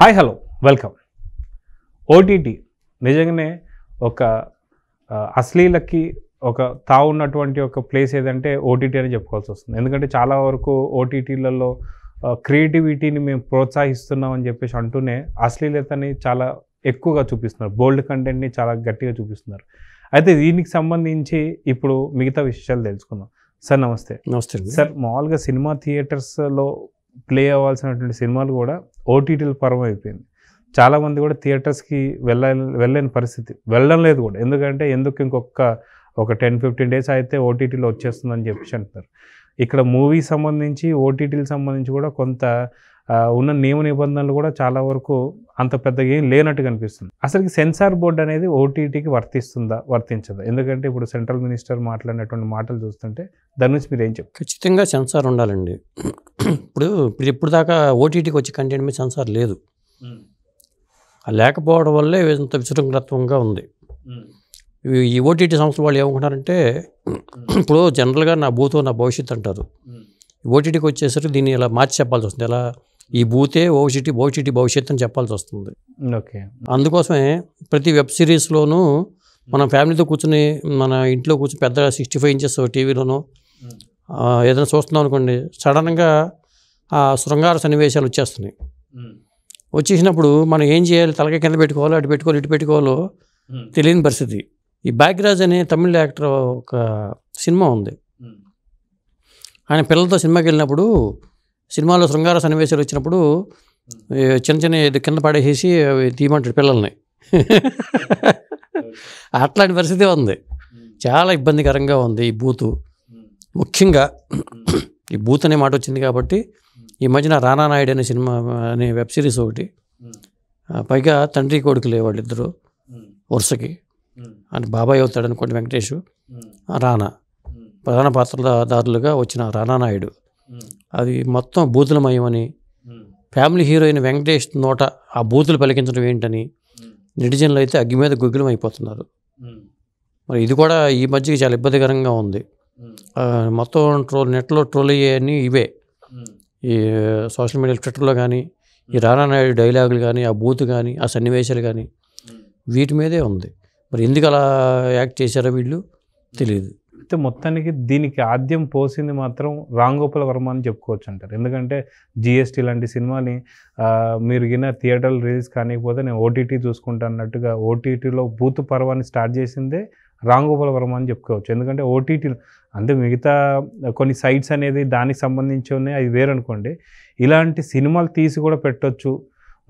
Hi hello welcome OTT నిజంగానే ఒక అశ్లీలకి ఒక తావున్నటువంటి ఒక ప్లేస్ ఏదంటే ఓటీటీ అని చెప్పుకోవాల్సి వస్తుంది ఎందుకంటే చాలా వరకు ఓటీటీలలో క్రియేటివిటీని మేము ప్రోత్సహిస్తున్నాం అని చెప్పేసి అంటూనే అశ్లీలతని చాలా ఎక్కువగా చూపిస్తున్నారు బోల్డ్ కంటెంట్ని చాలా గట్టిగా చూపిస్తున్నారు అయితే దీనికి సంబంధించి ఇప్పుడు మిగతా విషయాలు తెలుసుకుందాం సార్ నమస్తే నమస్తే సార్ మామూలుగా సినిమా థియేటర్స్లో ప్లే అవ్వాల్సినటువంటి సినిమాలు కూడా ఓటీటీల పరం అయిపోయింది చాలామంది కూడా థియేటర్స్కి వెళ్ళ వెళ్ళని పరిస్థితి వెళ్ళడం లేదు కూడా ఎందుకంటే ఎందుకు ఇంకొక ఒక టెన్ ఫిఫ్టీన్ డేస్ అయితే ఓటీటీలో వచ్చేస్తుందని చెప్పేసి అంటున్నారు ఇక్కడ మూవీ సంబంధించి ఓటీటీలకు సంబంధించి కూడా కొంత ఉన్న నియమ నిబంధనలు కూడా చాలా వరకు అంత పెద్దగా ఏం లేనట్టు కనిపిస్తుంది అసలు సెన్సార్ బోర్డు అనేది ఓటీటీకి వర్తిస్తుందా వర్తించదా ఎందుకంటే ఇప్పుడు సెంట్రల్ మినిస్టర్ మాట్లాడినటువంటి మాటలు చూస్తుంటే దాని నుంచి మీరు ఏం చెప్పారు ఖచ్చితంగా సెన్సార్ ఉండాలండి ఇప్పుడు ఇప్పుడు ఇప్పుడు దాకా ఓటీటీకి వచ్చే కంటెంట్ మీద సెన్సార్ లేదు లేకపోవడం వల్లే ఇంత విశృంఖలత్వంగా ఉంది ఈ ఓటీటీ సంస్థలు వాళ్ళు ఏమంటున్నారంటే ఇప్పుడు జనరల్గా నా భూతో నా భవిష్యత్తు అంటారు ఓటీటీకి వచ్చేసరికి దీన్ని ఇలా మార్చి చెప్పాల్సి వస్తుంది ఎలా ఈ బూతే ఓచిటి ఓచిటి భవిష్యత్తు అని చెప్పాల్సి వస్తుంది ఓకే అందుకోసమే ప్రతి వెబ్ సిరీస్లోనూ మనం ఫ్యామిలీతో కూర్చుని మన ఇంట్లో కూర్చుని పెద్ద సిక్స్టీ ఫైవ్ ఇంచెస్ టీవీలోనో ఏదైనా చూస్తున్నాం అనుకోండి సడన్గా ఆ శృంగార సన్నివేశాలు వచ్చేస్తున్నాయి వచ్చేసినప్పుడు మనం ఏం చేయాలి తలక కింద పెట్టుకోవాలో అటు పెట్టుకోవాలి ఇటు పెట్టుకోవాలో తెలియని పరిస్థితి ఈ బ్యాగ్రాజ్ అనే తమిళ యాక్టర్ ఒక సినిమా ఉంది ఆయన పిల్లలతో సినిమాకి వెళ్ళినప్పుడు సినిమాలో శృంగార సన్నివేశాలు వచ్చినప్పుడు చిన్న చిన్న కింద అవి తీయమంటాడు పిల్లల్ని అట్లాంటి పరిస్థితి ఉంది చాలా ఇబ్బందికరంగా ఉంది ఈ బూతు ముఖ్యంగా ఈ బూత్ అనే మాట వచ్చింది కాబట్టి ఈ మధ్యన రానా నాయుడు అనే సినిమా అనే వెబ్ సిరీస్ ఒకటి పైగా తండ్రి కొడుకులే వాళ్ళిద్దరు వరుసకి అని బాబాయ్ అవుతాడు అనుకోండి వెంకటేష్ రానా ప్రధాన పాత్రదారులుగా వచ్చిన రానా నాయుడు అది మొత్తం బూతులమయమని ఫ్యామిలీ హీరోయిన్ వెంకటేష్ నోట ఆ బూతులు పలికించడం ఏంటని నెటిజన్లు అయితే అగ్గి మీద గుగ్గిలం అయిపోతున్నారు మరి ఇది కూడా ఈ మధ్యకి చాలా ఇబ్బందికరంగా ఉంది మొత్తం ట్రోల్ నెట్లో ట్రోల్ అయ్యేవన్నీ ఇవే ఈ సోషల్ మీడియా ట్విట్టర్లో కానీ ఈ నాయుడు డైలాగులు కానీ ఆ బూత్ కానీ ఆ సన్నివేశాలు కానీ వీటి మీదే ఉంది మరి ఎందుకు అలా యాక్ట్ చేశారో వీళ్ళు తెలియదు చెప్తే మొత్తానికి దీనికి ఆద్యం పోసింది మాత్రం రాంగోపాల వర్మ అని చెప్పుకోవచ్చు అంటారు ఎందుకంటే జిఎస్టీ లాంటి సినిమాని మీరు గిన థియేటర్లు రిలీజ్ కానికపోతే నేను ఓటీటీ చూసుకుంటా అన్నట్టుగా ఓటీటీలో బూత్ పర్వాన్ని స్టార్ట్ చేసిందే రాంగోపాల వర్మ అని చెప్పుకోవచ్చు ఎందుకంటే ఓటీటీ అంటే మిగతా కొన్ని సైట్స్ అనేది దానికి సంబంధించి ఉన్నాయి అది వేరనుకోండి ఇలాంటి సినిమాలు తీసి కూడా పెట్టొచ్చు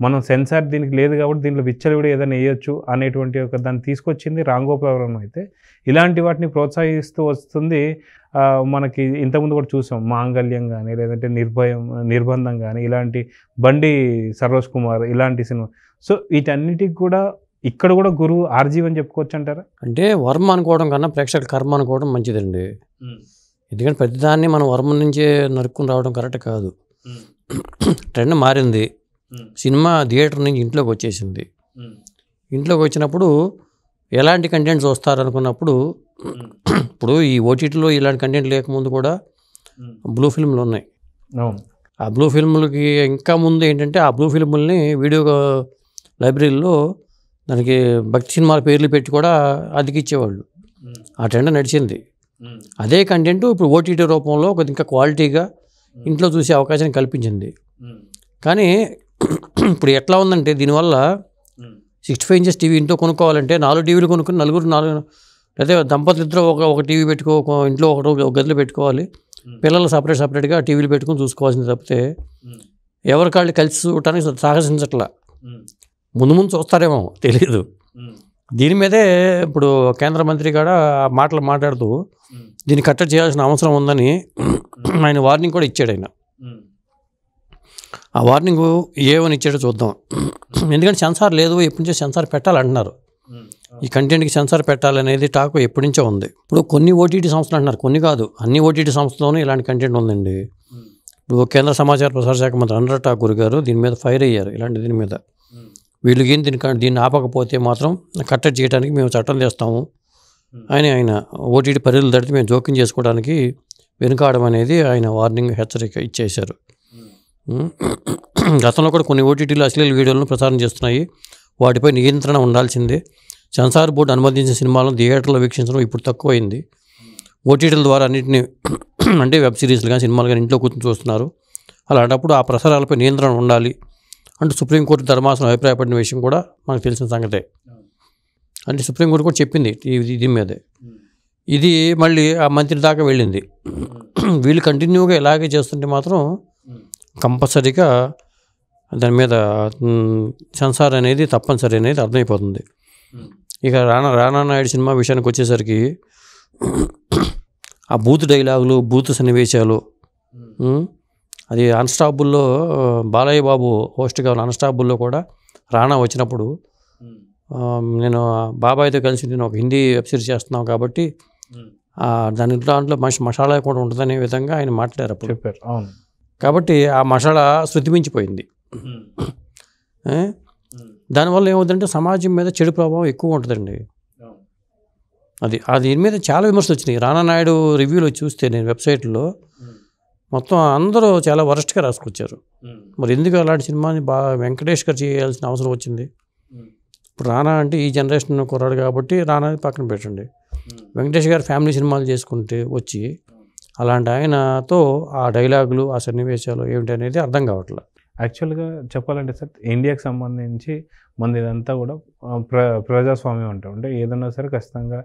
మనం సెన్సార్ దీనికి లేదు కాబట్టి దీంట్లో కూడా ఏదైనా వేయొచ్చు అనేటువంటి ఒక దాన్ని తీసుకొచ్చింది రాంగోపురం అయితే ఇలాంటి వాటిని ప్రోత్సహిస్తూ వస్తుంది మనకి ఇంతకుముందు కూడా చూసాం మాంగళ్యం కానీ లేదంటే నిర్భయం నిర్బంధం కానీ ఇలాంటి బండి సరోజ్ కుమార్ ఇలాంటి సినిమా సో వీటన్నిటికి కూడా ఇక్కడ కూడా గురువు ఆర్జీవ్ అని చెప్పుకోవచ్చు అంటారా అంటే వర్మ అనుకోవడం కన్నా ప్రేక్షకుల కర్మ అనుకోవడం మంచిదండి ఎందుకంటే ప్రతిదాన్ని మనం వర్మ నుంచే నరుక్కుని రావడం కరెక్ట్ కాదు ట్రెండ్ మారింది సినిమా థియేటర్ నుంచి ఇంట్లోకి వచ్చేసింది ఇంట్లోకి వచ్చినప్పుడు ఎలాంటి కంటెంట్స్ వస్తారనుకున్నప్పుడు ఇప్పుడు ఈ ఓటీటీలో ఇలాంటి కంటెంట్ లేకముందు కూడా బ్లూ ఫిల్మ్లు ఉన్నాయి ఆ బ్లూ ఫిల్ములకి ఇంకా ముందు ఏంటంటే ఆ బ్లూ ఫిల్ముల్ని వీడియో లైబ్రరీలో దానికి భక్తి సినిమాల పేర్లు పెట్టి కూడా అతికిచ్చేవాళ్ళు ఆ ట్రెండ్ నడిచింది అదే కంటెంట్ ఇప్పుడు ఓటీటీ రూపంలో ఇంకా క్వాలిటీగా ఇంట్లో చూసే అవకాశం కల్పించింది కానీ ఇప్పుడు ఎట్లా ఉందంటే దీనివల్ల సిక్స్టీ ఫైవ్ ఇంచెస్ టీవీ ఇంట్లో కొనుక్కోవాలంటే నాలుగు టీవీలు కొనుక్కుని నలుగురు నాలుగు అయితే దంపతులు ఇద్దరు ఒక ఒక టీవీ పెట్టుకో ఇంట్లో ఒకటి ఒక గదిలో పెట్టుకోవాలి పిల్లలు సపరేట్ సపరేట్గా టీవీలు పెట్టుకుని చూసుకోవాల్సింది తప్పితే ఎవరికాళ్ళు కలిసి చూడటానికి సాహసించట్లా ముందు ముందు చూస్తారేమో తెలియదు దీని మీదే ఇప్పుడు కేంద్ర మంత్రి కూడా మాటలు మాట్లాడుతూ దీన్ని కట్టడి చేయాల్సిన అవసరం ఉందని ఆయన వార్నింగ్ కూడా ఇచ్చాడు ఆయన ఆ వార్నింగ్ ఏమని ఇచ్చాడో చూద్దాం ఎందుకంటే సెన్సార్ లేదు ఎప్పటి నుంచో సెన్సార్ పెట్టాలంటున్నారు ఈ కంటెంట్కి సెన్సార్ పెట్టాలనేది టాక్ ఎప్పటి నుంచో ఉంది ఇప్పుడు కొన్ని ఓటీటీ సంస్థలు అంటున్నారు కొన్ని కాదు అన్ని ఓటీటీ సంస్థలోనూ ఇలాంటి కంటెంట్ ఉందండి ఇప్పుడు కేంద్ర సమాచార ప్రసార శాఖ మంత్రి అనురాగ్ ఠాకూర్ గారు దీని మీద ఫైర్ అయ్యారు ఇలాంటి దీని మీద వీళ్ళు ఏం దీని దీన్ని ఆపకపోతే మాత్రం కట్టడి చేయడానికి మేము చట్టం చేస్తాము ఆయన ఆయన ఓటీటీ పరిధులు దాటి మేము జోక్యం చేసుకోవడానికి వెనుకాడడం అనేది ఆయన వార్నింగ్ హెచ్చరిక ఇచ్చేశారు గతంలో కూడా కొన్ని ఓటీటీలు అశ్లీల వీడియోలను ప్రసారం చేస్తున్నాయి వాటిపై నియంత్రణ ఉండాల్సిందే సెన్సార్ బోర్డు అనుమతించిన సినిమాలను థియేటర్లో వీక్షించడం ఇప్పుడు తక్కువైంది ఓటీటీల ద్వారా అన్నింటినీ అంటే వెబ్ సిరీస్లు కానీ సినిమాలు కానీ ఇంట్లో కూర్చొని చూస్తున్నారు అలాంటప్పుడు ఆ ప్రసారాలపై నియంత్రణ ఉండాలి అంటే సుప్రీంకోర్టు ధర్మాసనం అభిప్రాయపడిన విషయం కూడా మనకు తెలిసిన సంగతే అంటే సుప్రీంకోర్టు కూడా చెప్పింది ఇది మీదే ఇది మళ్ళీ ఆ మంత్రి దాకా వెళ్ళింది వీళ్ళు కంటిన్యూగా ఇలాగే చేస్తుంటే మాత్రం కంపల్సరీగా దాని మీద సెన్సార్ అనేది తప్పనిసరి అనేది అర్థమైపోతుంది ఇక రానా నాయుడు సినిమా విషయానికి వచ్చేసరికి ఆ బూత్ డైలాగులు బూత్ సన్నివేశాలు అది అన్స్టాపుల్లో బాలయ్య బాబు హోస్ట్గా అన్స్టాపుల్లో కూడా రానా వచ్చినప్పుడు నేను బాబాయ్తో కలిసి నేను ఒక హిందీ వెబ్ సిరీస్ చేస్తున్నాం కాబట్టి దాని దాంట్లో మంచి మసాలా కూడా ఉంటుందనే విధంగా ఆయన మాట్లాడారు అప్పుడు చెప్పారు అవును కాబట్టి ఆ మసాల శృతిమించిపోయింది hmm. Hmm. Hmm. దానివల్ల ఏమవుతుందంటే సమాజం మీద చెడు ప్రభావం ఎక్కువ ఉంటుందండి అది అది దీని మీద చాలా విమర్శలు వచ్చినాయి రానా నాయుడు రివ్యూలు చూస్తే నేను వెబ్సైట్లో మొత్తం అందరూ చాలా వరస్ట్గా రాసుకొచ్చారు మరి ఎందుకు అలాంటి సినిమాని బాగా వెంకటేష్ గారు చేయాల్సిన అవసరం వచ్చింది ఇప్పుడు రానా అంటే ఈ జనరేషన్ కుర్రాడు కాబట్టి రానా పక్కన పెట్టండి వెంకటేష్ గారు ఫ్యామిలీ సినిమాలు చేసుకుంటే వచ్చి అలాంటి ఆయనతో ఆ డైలాగులు ఆ సన్నివేశాలు ఏమిటి అనేది అర్థం కావట్లేదు యాక్చువల్గా చెప్పాలంటే సార్ ఇండియాకి సంబంధించి మన ఇదంతా కూడా ప్ర ప్రజాస్వామ్యం అంటాం అంటే ఏదన్నా సరే ఖచ్చితంగా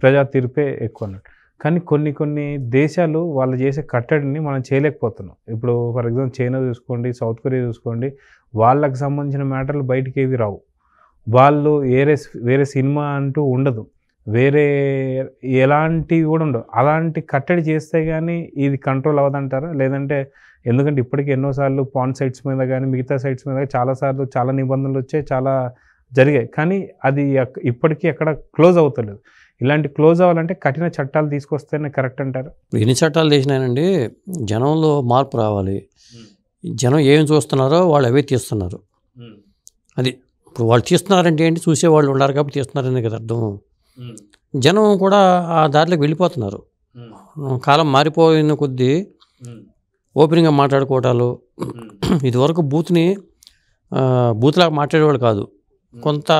ప్రజా తీర్పే ఎక్కువ అన్నట్టు కానీ కొన్ని కొన్ని దేశాలు వాళ్ళు చేసే కట్టడిని మనం చేయలేకపోతున్నాం ఇప్పుడు ఫర్ ఎగ్జాంపుల్ చైనా చూసుకోండి సౌత్ కొరియా చూసుకోండి వాళ్ళకి సంబంధించిన మ్యాటర్లు బయటికి ఏవి రావు వాళ్ళు వేరే వేరే సినిమా అంటూ ఉండదు వేరే ఎలాంటివి కూడా ఉండవు అలాంటి కట్టడి చేస్తే కానీ ఇది కంట్రోల్ అవ్వదంటారా లేదంటే ఎందుకంటే ఇప్పటికీ ఎన్నోసార్లు పాన్ సైట్స్ మీద కానీ మిగతా సైట్స్ మీద చాలాసార్లు చాలా నిబంధనలు వచ్చాయి చాలా జరిగాయి కానీ అది ఇప్పటికీ అక్కడ క్లోజ్ అవుతలేదు ఇలాంటి క్లోజ్ అవ్వాలంటే కఠిన చట్టాలు తీసుకొస్తేనే కరెక్ట్ అంటారు ఎన్ని చట్టాలు తీసినాయనండి జనంలో మార్పు రావాలి జనం ఏం చూస్తున్నారో వాళ్ళు అవే తీస్తున్నారు అది ఇప్పుడు వాళ్ళు తీస్తున్నారంటే ఏంటి చూసేవాళ్ళు ఉన్నారు కాబట్టి తీస్తున్నారనే కదా అర్థం జనం కూడా ఆ దారిలోకి వెళ్ళిపోతున్నారు కాలం మారిపోయిన కొద్దీ ఓపెన్గా మాట్లాడుకోవటాలు ఇదివరకు బూత్ని బూత్లాగా మాట్లాడేవాళ్ళు కాదు కొంత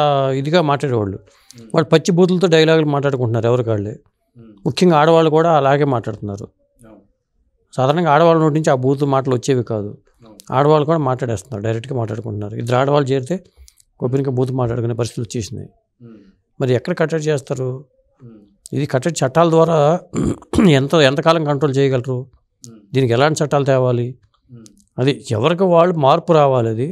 ఇదిగా మాట్లాడేవాళ్ళు వాళ్ళు పచ్చి బూతులతో డైలాగులు మాట్లాడుకుంటున్నారు కాళ్ళే ముఖ్యంగా ఆడవాళ్ళు కూడా అలాగే మాట్లాడుతున్నారు సాధారణంగా ఆడవాళ్ళ నోటి నుంచి ఆ బూత్ మాటలు వచ్చేవి కాదు ఆడవాళ్ళు కూడా మాట్లాడేస్తున్నారు డైరెక్ట్గా మాట్లాడుకుంటున్నారు ఇద్దరు ఆడవాళ్ళు చేరితే ఓపెన్గా బూత్ మాట్లాడుకునే పరిస్థితులు వచ్చేసినాయి మరి ఎక్కడ కట్టడి చేస్తారు ఇది కట్టడి చట్టాల ద్వారా ఎంత ఎంతకాలం కంట్రోల్ చేయగలరు దీనికి ఎలాంటి చట్టాలు తేవాలి అది ఎవరికి వాళ్ళు మార్పు రావాలి అది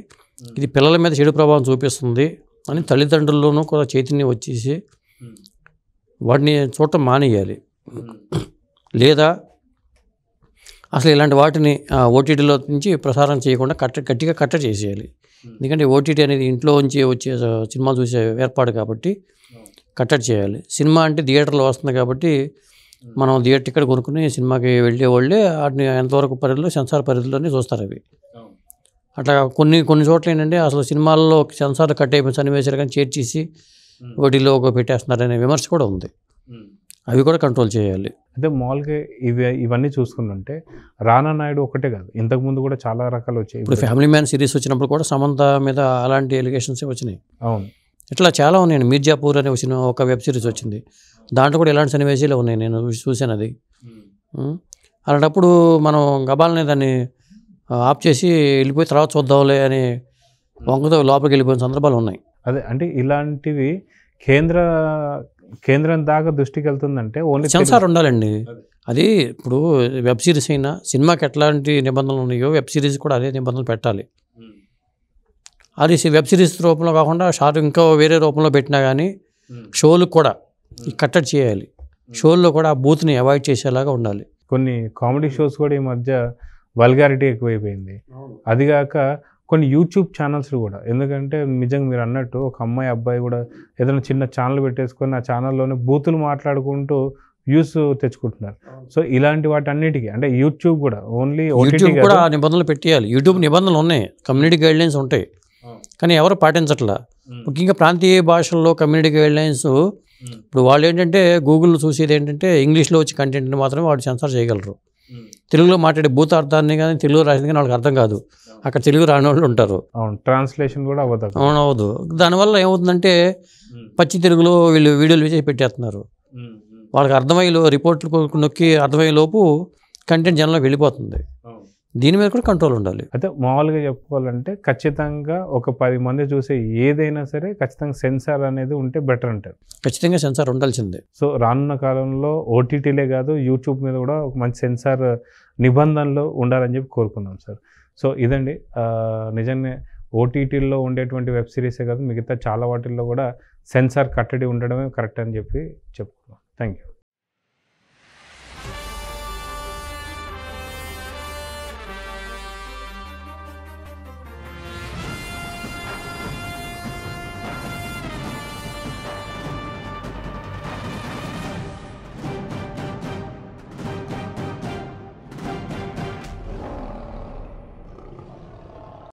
ఇది పిల్లల మీద చెడు ప్రభావం చూపిస్తుంది అని తల్లిదండ్రుల్లోనూ కూడా చైతన్యం వచ్చేసి వాటిని చూడటం మానేయాలి లేదా అసలు ఇలాంటి వాటిని ఓటీటీలో నుంచి ప్రసారం చేయకుండా కట్ట గట్టిగా కట్ట చేసేయాలి hmm. ఎందుకంటే ఓటీటీ అనేది ఇంట్లో నుంచి వచ్చే సినిమా చూసే ఏర్పాటు కాబట్టి hmm. కట్టడి చేయాలి సినిమా అంటే థియేటర్లో వస్తుంది కాబట్టి hmm. మనం థియేటర్ టికెట్ కొనుక్కుని సినిమాకి వెళ్ళే వాళ్ళే వాటిని ఎంతవరకు పరిధిలో సెన్సార్ పరిధిలోనే చూస్తారు అవి అట్లా కొన్ని కొన్ని చోట్ల ఏంటంటే అసలు సినిమాల్లో సెన్సార్లు కట్ అయిపోయి సన్నివేశాలు కానీ చేర్చేసి ఓటీలో ఒక పెట్టేస్తున్నారనే విమర్శ కూడా ఉంది అవి కూడా కంట్రోల్ చేయాలి అంటే మామూలుగా ఇవి ఇవన్నీ చూసుకుంటుంటే రానా నాయుడు ఒకటే కాదు ఇంతకు ముందు కూడా చాలా రకాలు వచ్చాయి ఇప్పుడు ఫ్యామిలీ మ్యాన్ సిరీస్ వచ్చినప్పుడు కూడా సమంత మీద అలాంటి ఎలిగేషన్స్ వచ్చినాయి అవును ఇట్లా చాలా ఉన్నాయండి మీర్జాపూర్ అని వచ్చిన ఒక వెబ్ సిరీస్ వచ్చింది దాంట్లో కూడా ఇలాంటి సన్నివేశాలు ఉన్నాయి నేను చూశాను అది hmm. Hmm. అలాంటప్పుడు మనం గబాలనే దాన్ని ఆఫ్ చేసి వెళ్ళిపోయి తర్వాత చూద్దాంలే అని hmm. వంకతో లోపలికి వెళ్ళిపోయిన సందర్భాలు ఉన్నాయి అదే అంటే ఇలాంటివి కేంద్ర కేంద్రం దాకా దృష్టికి వెళ్తుందంటే ఓన్లీ సెన్సార్ ఉండాలండి అది ఇప్పుడు వెబ్ సిరీస్ అయినా సినిమాకి ఎట్లాంటి నిబంధనలు ఉన్నాయో వెబ్ సిరీస్ కూడా అదే నిబంధనలు పెట్టాలి అది వెబ్ సిరీస్ రూపంలో కాకుండా షార్ట్ ఇంకా వేరే రూపంలో పెట్టినా కానీ షోలు కూడా కట్టడి చేయాలి షోల్లో కూడా ఆ బూత్ని అవాయిడ్ చేసేలాగా ఉండాలి కొన్ని కామెడీ షోస్ కూడా ఈ మధ్య వల్గారిటీ ఎక్కువైపోయింది అదిగాక కొన్ని యూట్యూబ్ ఛానల్స్ కూడా ఎందుకంటే నిజంగా మీరు అన్నట్టు ఒక అమ్మాయి అబ్బాయి కూడా ఏదైనా చిన్న ఛానల్ పెట్టేసుకొని ఆ ఛానల్లోనే బూతులు మాట్లాడుకుంటూ వ్యూస్ తెచ్చుకుంటున్నారు సో ఇలాంటి వాటి అన్నిటికీ అంటే యూట్యూబ్ కూడా ఓన్లీ యూట్యూబ్ కూడా నిబంధనలు పెట్టేయాలి యూట్యూబ్ నిబంధనలు ఉన్నాయి కమ్యూనిటీ గైడ్ లైన్స్ ఉంటాయి కానీ ఎవరు పాటించట్లా ముఖ్యంగా ప్రాంతీయ భాషల్లో కమ్యూనిటీ గైడ్ లైన్స్ ఇప్పుడు వాళ్ళు ఏంటంటే గూగుల్ చూసేది ఏంటంటే ఇంగ్లీష్లో వచ్చి కంటెంట్ని మాత్రమే వాడు సెన్సార్ చేయగలరు తెలుగులో మాట్లాడే భూతార్థాన్ని కానీ తెలుగు రాసింది కానీ వాళ్ళకి అర్థం కాదు అక్కడ తెలుగు రాని వాళ్ళు ఉంటారు అవును ట్రాన్స్లేషన్ కూడా అవ్వదు అవును అవ్వదు దానివల్ల ఏమవుతుందంటే పచ్చి తెలుగులో వీళ్ళు వీడియోలు వేసి పెట్టేస్తున్నారు వాళ్ళకి అర్థమయ్యే రిపోర్ట్లు నొక్కి అర్థమయ్యే లోపు కంటెంట్ జనంలో వెళ్ళిపోతుంది దీని మీద కూడా కంట్రోల్ ఉండాలి అయితే మామూలుగా చెప్పుకోవాలంటే ఖచ్చితంగా ఒక పది మంది చూసే ఏదైనా సరే ఖచ్చితంగా సెన్సార్ అనేది ఉంటే బెటర్ అంటారు ఖచ్చితంగా సెన్సార్ ఉండాల్సిందే సో రానున్న కాలంలో ఓటీటీలే కాదు యూట్యూబ్ మీద కూడా ఒక మంచి సెన్సార్ నిబంధనలు ఉండాలని చెప్పి కోరుకున్నాం సార్ సో ఇదండి నిజంగా ఓటీటీల్లో ఉండేటువంటి వెబ్ సిరీసే కాదు మిగతా చాలా వాటిల్లో కూడా సెన్సార్ కట్టడి ఉండడమే కరెక్ట్ అని చెప్పి చెప్పుకున్నాం థ్యాంక్ యూ